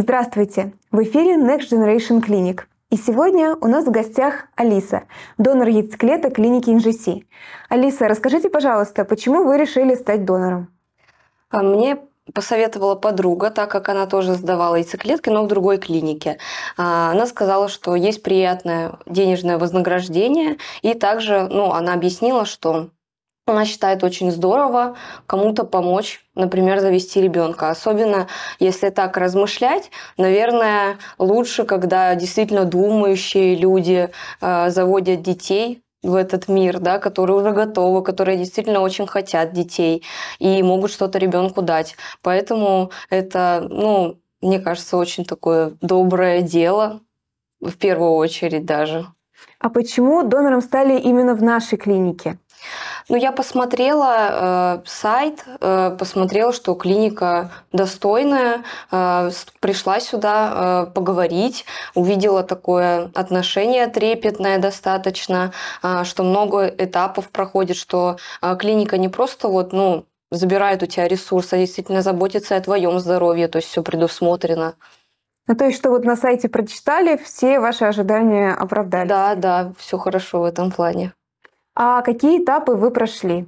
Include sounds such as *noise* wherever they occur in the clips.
Здравствуйте! В эфире Next Generation Clinic. И сегодня у нас в гостях Алиса, донор яйцеклеток клиники NGC. Алиса, расскажите, пожалуйста, почему вы решили стать донором? А мне посоветовала подруга, так как она тоже сдавала яйцеклетки, но в другой клинике. А, она сказала, что есть приятное денежное вознаграждение, и также ну, она объяснила, что она считает очень здорово кому-то помочь, например, завести ребенка. Особенно если так размышлять, наверное, лучше, когда действительно думающие люди э, заводят детей, в этот мир, да, которые уже готовы, которые действительно очень хотят детей и могут что-то ребенку дать. Поэтому это, ну, мне кажется, очень такое доброе дело, в первую очередь даже. А почему донором стали именно в нашей клинике? Ну, я посмотрела э, сайт, э, посмотрела, что клиника достойная, э, пришла сюда э, поговорить, увидела такое отношение трепетное достаточно, э, что много этапов проходит, что э, клиника не просто вот, ну, забирает у тебя ресурсы, а действительно заботится о твоем здоровье, то есть все предусмотрено. Ну, то есть, что вот на сайте прочитали, все ваши ожидания оправдали. Да, да, все хорошо в этом плане. А какие этапы вы прошли?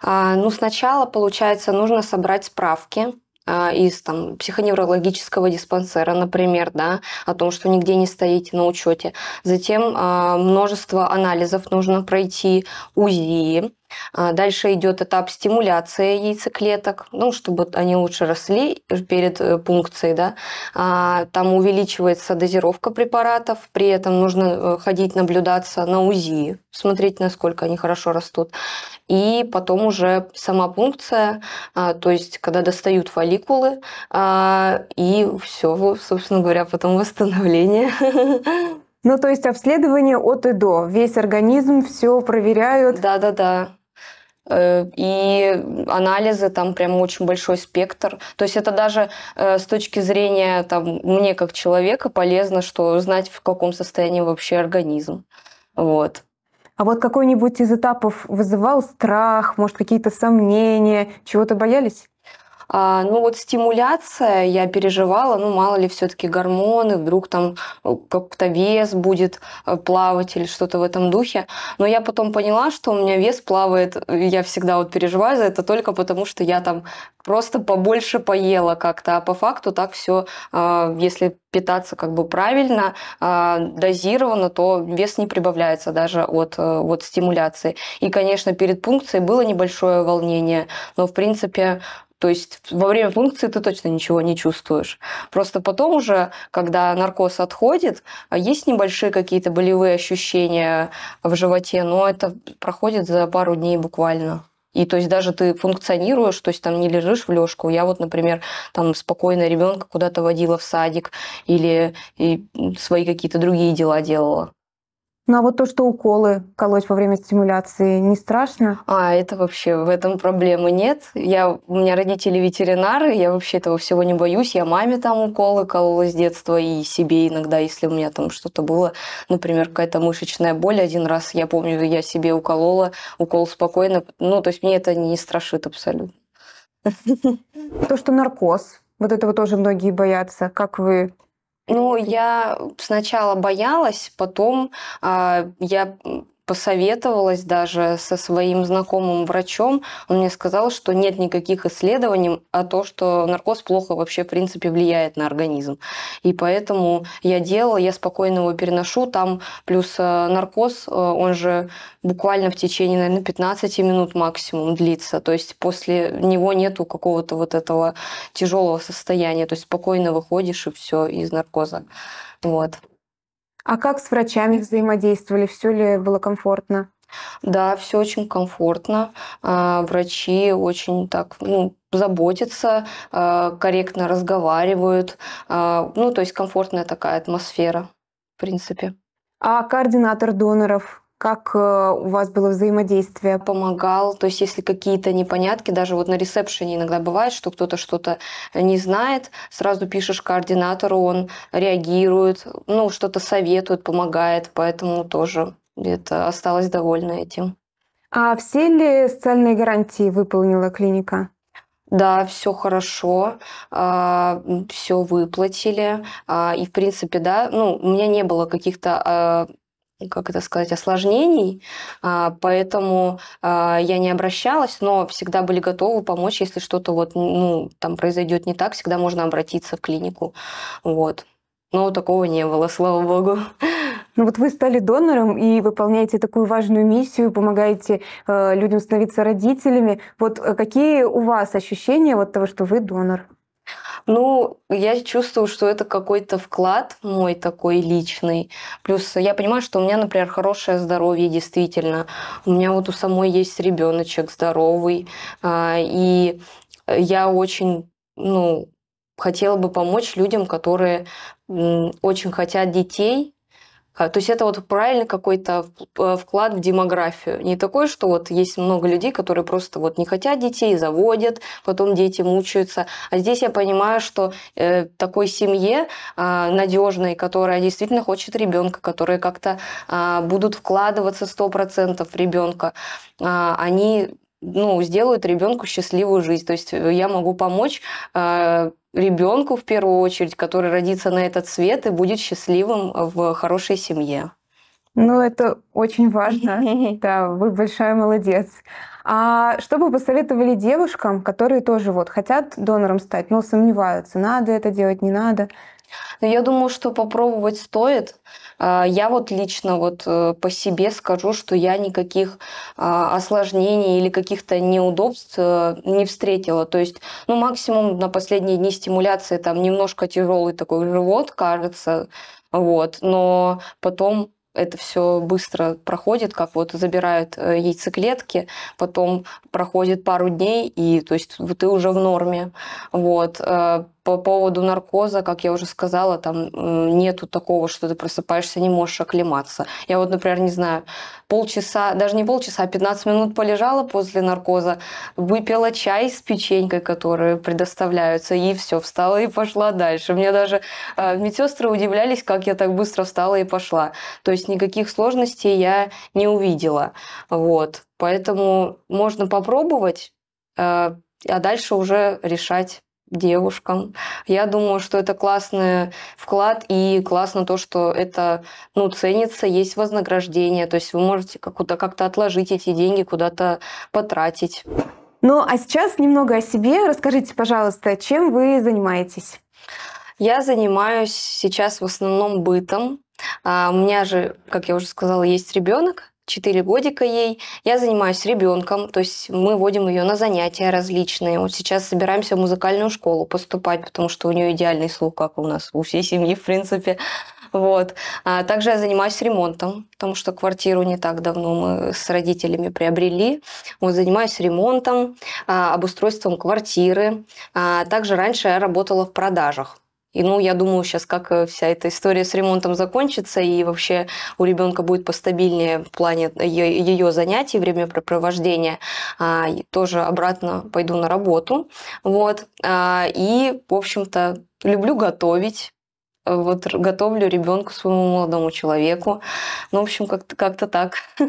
А, ну, сначала, получается, нужно собрать справки а, из там, психоневрологического диспансера, например, да, о том, что нигде не стоите на учете. Затем а, множество анализов нужно пройти, УЗИ, а дальше идет этап стимуляции яйцеклеток, ну, чтобы они лучше росли перед э, пункцией. Да. А, там увеличивается дозировка препаратов, при этом нужно э, ходить наблюдаться на УЗИ, смотреть, насколько они хорошо растут. И потом уже сама пункция, а, то есть когда достают фолликулы, и все, собственно говоря, потом восстановление. *laughs* Ну, то есть обследование от и до. Весь организм все проверяют. Да, да, да. Э, и анализы, там прям очень большой спектр. То есть это даже э, с точки зрения там, мне как человека полезно, что знать, в каком состоянии вообще организм. Вот. А вот какой-нибудь из этапов вызывал страх, может, какие-то сомнения, чего-то боялись? А, ну вот стимуляция, я переживала, ну мало ли все-таки гормоны, вдруг там э, как-то вес будет э, плавать или что-то в этом духе. Но я потом поняла, что у меня вес плавает, э, я всегда вот переживаю за это только потому, что я там просто побольше поела как-то, а по факту так все, а, если питаться как бы правильно, а, дозированно, то вес не прибавляется даже от, от стимуляции. И, конечно, перед пункцией было небольшое волнение, но, в принципе, то есть во время функции ты точно ничего не чувствуешь. Просто потом уже, когда наркоз отходит, а, есть небольшие какие-то болевые ощущения в животе, но это проходит за пару дней буквально. И то есть даже ты функционируешь, то есть там не лежишь в лёжку. Я вот, например, там спокойно ребенка куда-то водила в садик или свои какие-то другие дела делала. Ну а вот то, что уколы колоть во время стимуляции, не страшно? А, это вообще, в этом проблемы нет. Я, у меня родители ветеринары, я вообще этого всего не боюсь. Я маме там уколы колола с детства и себе иногда, если у меня там что-то было, например, какая-то мышечная боль. Один раз, я помню, я себе уколола, укол спокойно. Ну, то есть мне это не страшит абсолютно. *laughs* То, что наркоз, вот этого тоже многие боятся. Как вы ну, я сначала боялась, потом э, я посоветовалась даже со своим знакомым врачом. Он мне сказал, что нет никаких исследований о том, что наркоз плохо вообще, в принципе, влияет на организм. И поэтому я делала, я спокойно его переношу. Там плюс э, наркоз, э, он же буквально в течение, наверное, 15 минут максимум длится. То есть после него нету какого-то вот этого тяжелого состояния. То есть спокойно выходишь и все из наркоза. Вот. А как с врачами взаимодействовали? Все ли было комфортно? Да, все очень комфортно. А, врачи очень так, ну, заботятся, а, корректно разговаривают. А, ну, то есть комфортная такая атмосфера, в принципе. А координатор доноров как э, у вас было взаимодействие? Помогал. То есть, если какие-то непонятки, даже вот на ресепшене иногда бывает, что кто-то что-то не знает, сразу пишешь координатору, он реагирует, ну, что-то советует, помогает. Поэтому тоже это осталась довольна этим. А все ли социальные гарантии выполнила клиника? Да, все хорошо, а, все выплатили. А, и, в принципе, да, ну, у меня не было каких-то а, как это сказать, осложнений, а, поэтому а, я не обращалась, но всегда были готовы помочь, если что-то вот, ну, там произойдет не так, всегда можно обратиться в клинику, вот. Но такого не было, слава богу. Ну вот вы стали донором и выполняете такую важную миссию, помогаете э, людям становиться родителями. Вот э, какие у вас ощущения вот того, что вы донор? Ну, я чувствую, что это какой-то вклад мой такой личный. Плюс я понимаю, что у меня, например, хорошее здоровье действительно. У меня вот у самой есть ребеночек здоровый. А, и я очень, ну, хотела бы помочь людям, которые очень хотят детей, а, то есть это вот правильный какой-то э, вклад в демографию. Не такой, что вот есть много людей, которые просто вот не хотят детей, заводят, потом дети мучаются. А здесь я понимаю, что э, такой семье э, надежной, которая действительно хочет ребенка, которые как-то э, будут вкладываться 100% в ребенка, э, они ну, сделают ребенку счастливую жизнь. То есть э, я могу помочь э, а, ребенку в первую очередь, который родится на этот свет и будет счастливым в хорошей семье. Ну, это очень важно. *laughs* Да, вы большой молодец. А что бы посоветовали девушкам, которые тоже вот хотят донором стать, но сомневаются, надо это делать, не надо? Ну, я думаю, что попробовать стоит. А, я вот лично вот э, по себе скажу, что я никаких а, осложнений или каких-то неудобств э, не встретила. То есть, ну, максимум на последние дни стимуляции там немножко тяжелый такой живот, кажется, вот. Но потом это все быстро проходит, как вот забирают э, яйцеклетки, потом проходит пару дней, и то есть ты уже в норме. Вот по поводу наркоза, как я уже сказала, там нету такого, что ты просыпаешься, не можешь оклематься. Я вот, например, не знаю, полчаса, даже не полчаса, а 15 минут полежала после наркоза, выпила чай с печенькой, которые предоставляются, и все, встала и пошла дальше. Мне даже э, медсестры удивлялись, как я так быстро встала и пошла. То есть никаких сложностей я не увидела. Вот. Поэтому можно попробовать, э, а дальше уже решать девушкам. Я думаю, что это классный вклад и классно то, что это ну, ценится, есть вознаграждение. То есть вы можете как-то как отложить эти деньги, куда-то потратить. Ну а сейчас немного о себе. Расскажите, пожалуйста, чем вы занимаетесь? Я занимаюсь сейчас в основном бытом. А у меня же, как я уже сказала, есть ребенок, 4 годика ей. Я занимаюсь ребенком, то есть мы водим ее на занятия различные. Вот сейчас собираемся в музыкальную школу поступать, потому что у нее идеальный слух, как у нас у всей семьи, в принципе. Вот. А также я занимаюсь ремонтом, потому что квартиру не так давно мы с родителями приобрели. Вот занимаюсь ремонтом, а, обустройством квартиры. А, также раньше я работала в продажах. И, ну, я думаю, сейчас как э, вся эта история с ремонтом закончится, и вообще у ребенка будет постабильнее в плане ее занятий, времяпрепровождения, а, тоже обратно пойду на работу. Вот. А, и, в общем-то, люблю готовить, вот готовлю ребенку своему молодому человеку. Ну, в общем, как-то как то так. *laughs*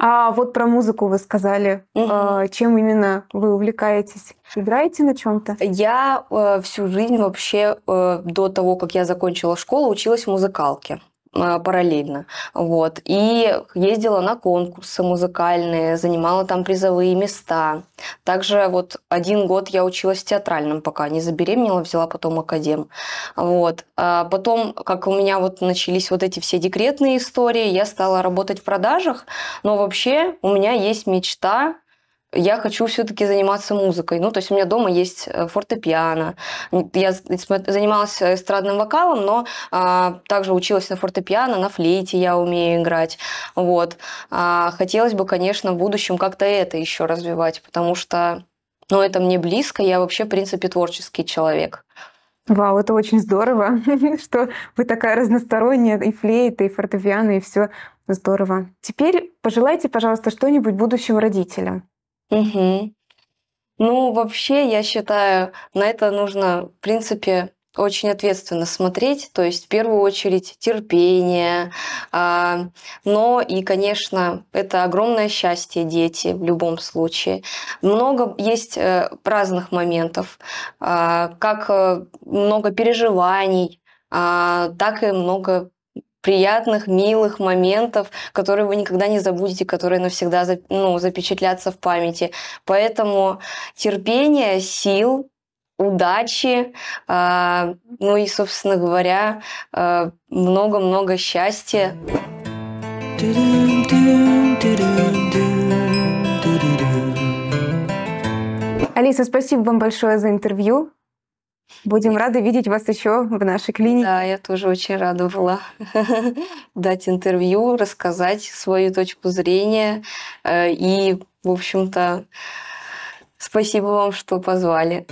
А вот про музыку вы сказали. Угу. Чем именно вы увлекаетесь? Играете на чем-то? Я э, всю жизнь вообще э, до того, как я закончила школу, училась в музыкалке. А, параллельно. Вот. И ездила на конкурсы музыкальные, занимала там призовые места. Также вот один год я училась в театральном, пока не забеременела, взяла потом академ. Вот. А потом, как у меня вот начались вот эти все декретные истории, я стала работать в продажах, но вообще у меня есть мечта я хочу все-таки заниматься музыкой. Ну, то есть у меня дома есть э, фортепиано. Я занималась э, эстрадным вокалом, но а, также училась на фортепиано, на флейте я умею играть. Вот. А, хотелось бы, конечно, в будущем как-то это еще развивать, потому что ну, это мне близко. Я вообще, в принципе, творческий человек. Вау, это очень здорово, *laughs* что вы такая разносторонняя, и флейта, и фортепиано, и все здорово. Теперь пожелайте, пожалуйста, что-нибудь будущим родителям. Мгм. Ну, вообще, я считаю, на это нужно, в принципе, очень ответственно смотреть, то есть в первую очередь терпение, а, но и, конечно, это огромное счастье дети в любом случае. Много есть э, разных моментов, а, как э, много переживаний, а, так и много приятных, милых моментов, которые вы никогда не забудете, которые навсегда ну, запечатлятся в памяти. Поэтому терпение, сил, удачи, э, ну и, собственно говоря, а, много-много э, счастья. Алиса, спасибо вам большое за интервью. Будем рады видеть вас еще в нашей клинике. Да, я тоже очень рада была *laughs* дать интервью, рассказать свою точку зрения. Э, и, в общем-то, спасибо вам, что позвали.